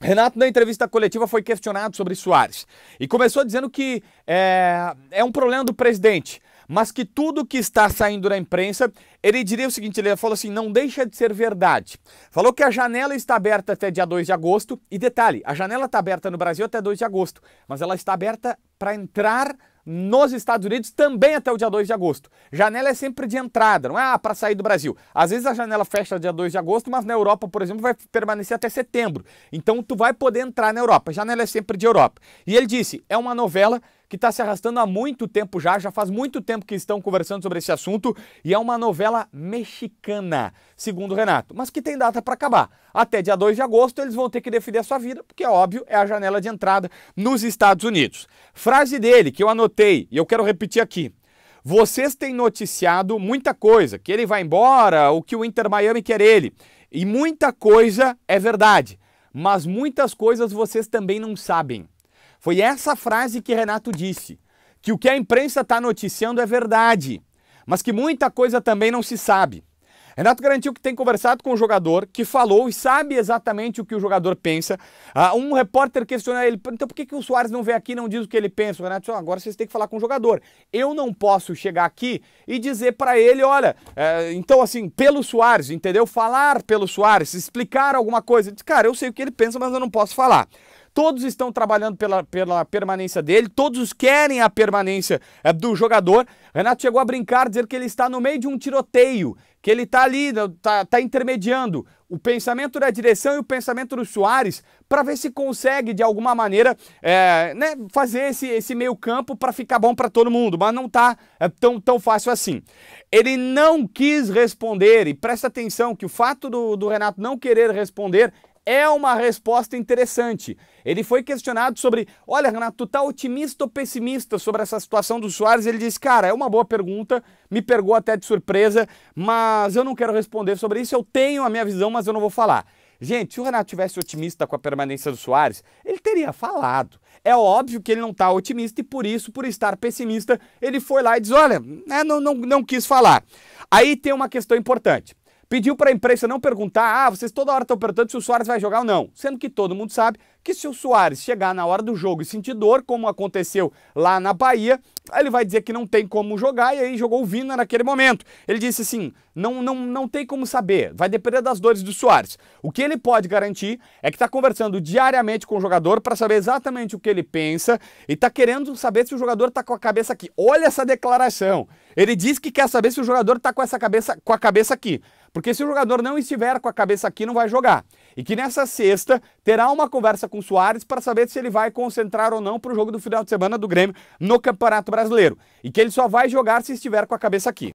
Renato, na entrevista coletiva, foi questionado sobre Soares e começou dizendo que é, é um problema do presidente, mas que tudo que está saindo da imprensa, ele diria o seguinte: ele falou assim, não deixa de ser verdade. Falou que a janela está aberta até dia 2 de agosto, e detalhe, a janela está aberta no Brasil até 2 de agosto, mas ela está aberta para entrar nos Estados Unidos também até o dia 2 de agosto. Janela é sempre de entrada, não é ah, para sair do Brasil. Às vezes a janela fecha dia 2 de agosto, mas na Europa, por exemplo, vai permanecer até setembro. Então tu vai poder entrar na Europa. janela é sempre de Europa. E ele disse: "É uma novela que está se arrastando há muito tempo já, já faz muito tempo que estão conversando sobre esse assunto, e é uma novela mexicana, segundo Renato, mas que tem data para acabar. Até dia 2 de agosto eles vão ter que defender a sua vida, porque é óbvio, é a janela de entrada nos Estados Unidos. Frase dele que eu anotei e eu quero repetir aqui. Vocês têm noticiado muita coisa, que ele vai embora, o que o Inter Miami quer ele. E muita coisa é verdade, mas muitas coisas vocês também não sabem. Foi essa frase que Renato disse: que o que a imprensa está noticiando é verdade, mas que muita coisa também não se sabe. Renato garantiu que tem conversado com o jogador, que falou e sabe exatamente o que o jogador pensa. Ah, um repórter questiona ele, então por que, que o Soares não vem aqui e não diz o que ele pensa? O Renato disse, agora vocês têm que falar com o jogador. Eu não posso chegar aqui e dizer para ele, olha, eh, então assim, pelo Soares, entendeu? Falar pelo Soares, explicar alguma coisa. Diz, cara, eu sei o que ele pensa, mas eu não posso falar todos estão trabalhando pela, pela permanência dele, todos querem a permanência é, do jogador. Renato chegou a brincar, dizer que ele está no meio de um tiroteio, que ele está ali, está tá intermediando o pensamento da direção e o pensamento do Soares para ver se consegue, de alguma maneira, é, né, fazer esse, esse meio campo para ficar bom para todo mundo, mas não está é, eh, tão, tão fácil assim. Ele não quis responder, e presta atenção que o fato do, do Renato não querer responder é uma resposta interessante. Ele foi questionado sobre, olha Renato, tu tá otimista ou pessimista sobre essa situação do Soares? Ele disse, cara, é uma boa pergunta, me pegou até de surpresa, mas eu não quero responder sobre isso, eu tenho a minha visão, mas eu não vou falar. Gente, se o Renato tivesse otimista com a permanência do Soares, ele teria falado. É óbvio que ele não está otimista e por isso, por estar pessimista, ele foi lá e diz, olha, né, não, não, não quis falar. Aí tem uma questão importante. Pediu para a imprensa não perguntar, ah, vocês toda hora estão perguntando se o Soares vai jogar ou não. Sendo que todo mundo sabe que se o Soares chegar na hora do jogo e sentir dor, como aconteceu lá na Bahia, ele vai dizer que não tem como jogar e aí jogou o Vina naquele momento. Ele disse assim, não, não, não tem como saber, vai depender das dores do Soares. O que ele pode garantir é que está conversando diariamente com o jogador para saber exatamente o que ele pensa e está querendo saber se o jogador está com a cabeça aqui. Olha essa declaração. Ele diz que quer saber se o jogador está com essa cabeça, com a cabeça aqui. Porque se o jogador não estiver com a cabeça aqui, não vai jogar. E que nessa sexta terá uma conversa com o Soares para saber se ele vai concentrar ou não para o jogo do final de semana do Grêmio no Campeonato Brasileiro. E que ele só vai jogar se estiver com a cabeça aqui.